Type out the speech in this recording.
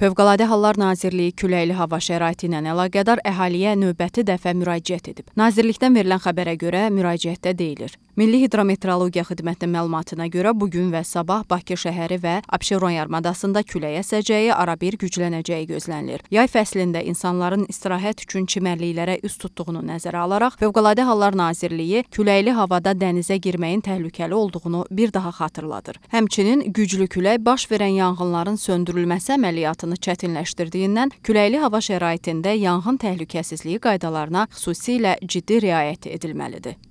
Fövqəladə Hallar Nazirliyi küləkli hava şəraiti ilə əlaqədar əhaliyə növbəti dəfə müraciət edib. Nazirlikdən verilən xəbərə görə müraciətdə deyilir: Milli Hidrometeorologiya Xidmətinin məlumatına görə bu gün və sabah Bakı şəhəri və Abşeron yarımadasında küləyə əsəcəyi, arabir güclənəcəyi gözlənilir. Yay fəslində insanların istirahət üçün çimərliklərə üz tutduğunu nəzərə alaraq Fövqəladə Hallar Nazirliyi küləkli havada dənizə girməyin təhlükəli olduğunu bir daha xatırladır. Həmçinin güclü külək baş verən yanğınların söndürülməsi əməliyyatını çətinləşdirdiyindən küləkli hava şəraitində yanğın təhlükəsizliyi qaydalarına xüsusilə ciddi riayət edilməlidir.